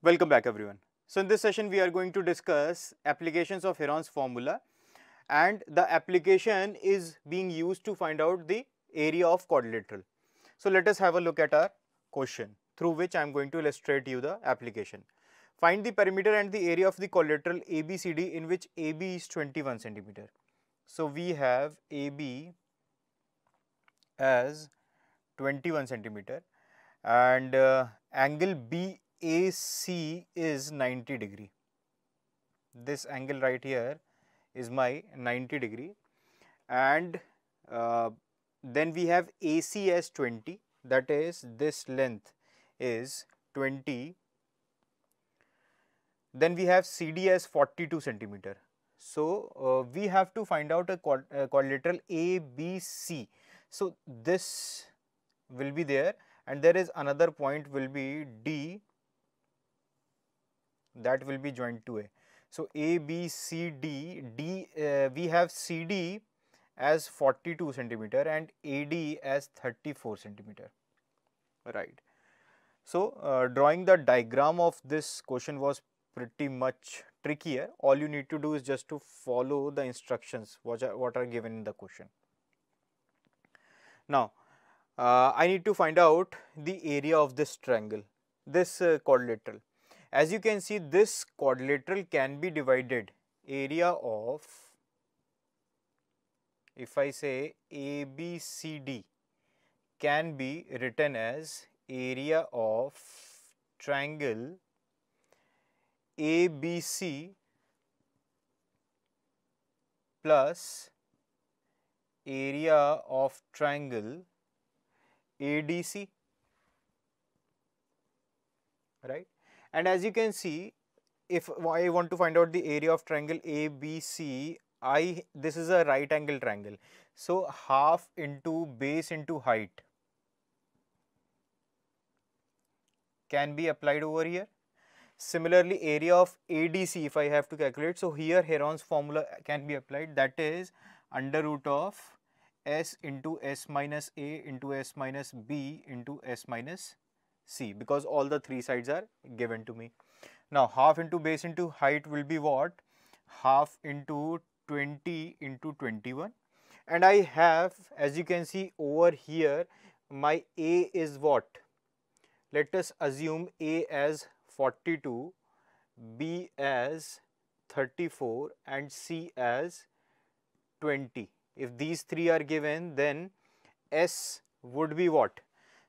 Welcome back everyone. So in this session we are going to discuss applications of Heron's formula and the application is being used to find out the area of quadrilateral. So let us have a look at our question through which I am going to illustrate you the application. Find the perimeter and the area of the quadrilateral ABCD in which AB is 21 centimeter. So we have AB as 21 centimeter and uh, angle B AC is 90 degree. This angle right here is my 90 degree and uh, then we have AC as 20 that is this length is 20 then we have CD as 42 centimeter. So, uh, we have to find out a, collateral a quadrilateral ABC. So, this will be there and there is another point will be D that will be joint to A. So, A, B, C, D, D uh, we have C D as 42 centimeter and A D as 34 centimeter, right. So, uh, drawing the diagram of this question was pretty much trickier. All you need to do is just to follow the instructions what are, what are given in the question. Now, uh, I need to find out the area of this triangle, this uh, quadrilateral. As you can see, this quadrilateral can be divided area of, if I say ABCD, can be written as area of triangle ABC plus area of triangle ADC, right. And as you can see, if I want to find out the area of triangle ABC, I this is a right angle triangle. So half into base into height can be applied over here. Similarly, area of ADC if I have to calculate. So here Heron's formula can be applied that is under root of S into S minus A into S minus B into S minus C because all the three sides are given to me. Now half into base into height will be what? Half into 20 into 21 and I have as you can see over here my A is what? Let us assume A as 42, B as 34 and C as 20. If these three are given then S would be what?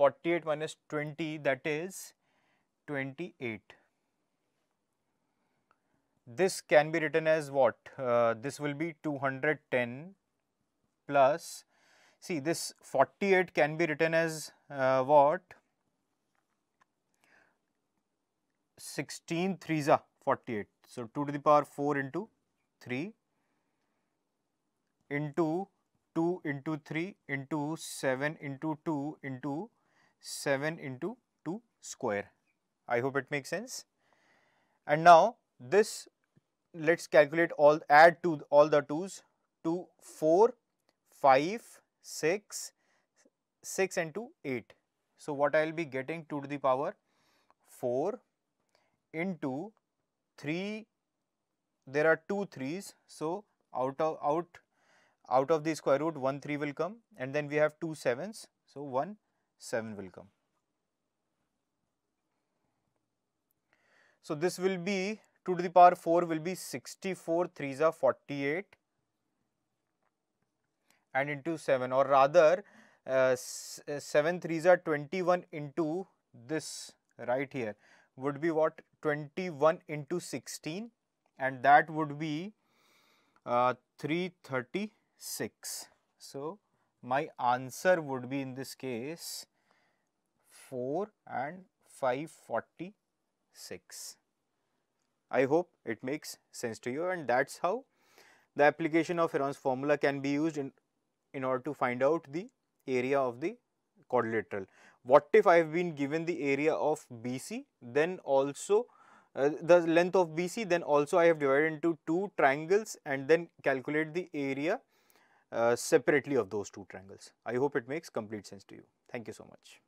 48 minus 20 that is 28. This can be written as what? Uh, this will be 210 plus, see this 48 can be written as uh, what? 16 threes are 48. So, 2 to the power 4 into 3 into 2 into 3 into 7 into 2 into 7 into 2 square. I hope it makes sense. And now this let's calculate all add to all the 2s to 4, 5, 6, 6 and 8. So, what I will be getting 2 to the power 4 into 3 there are two threes. So, out of out out of the square root 1 3 will come and then we have two sevens. So, 1 7 will come. So, this will be 2 to the power 4 will be 64, 3s are 48 and into 7 or rather uh, uh 7 are 21 into this right here would be what 21 into 16 and that would be uh, 336. So, my answer would be in this case 4 and 546. I hope it makes sense to you and that is how the application of Heron's formula can be used in, in order to find out the area of the quadrilateral. What if I have been given the area of BC then also uh, the length of BC then also I have divided into two triangles and then calculate the area uh, separately of those two triangles. I hope it makes complete sense to you. Thank you so much.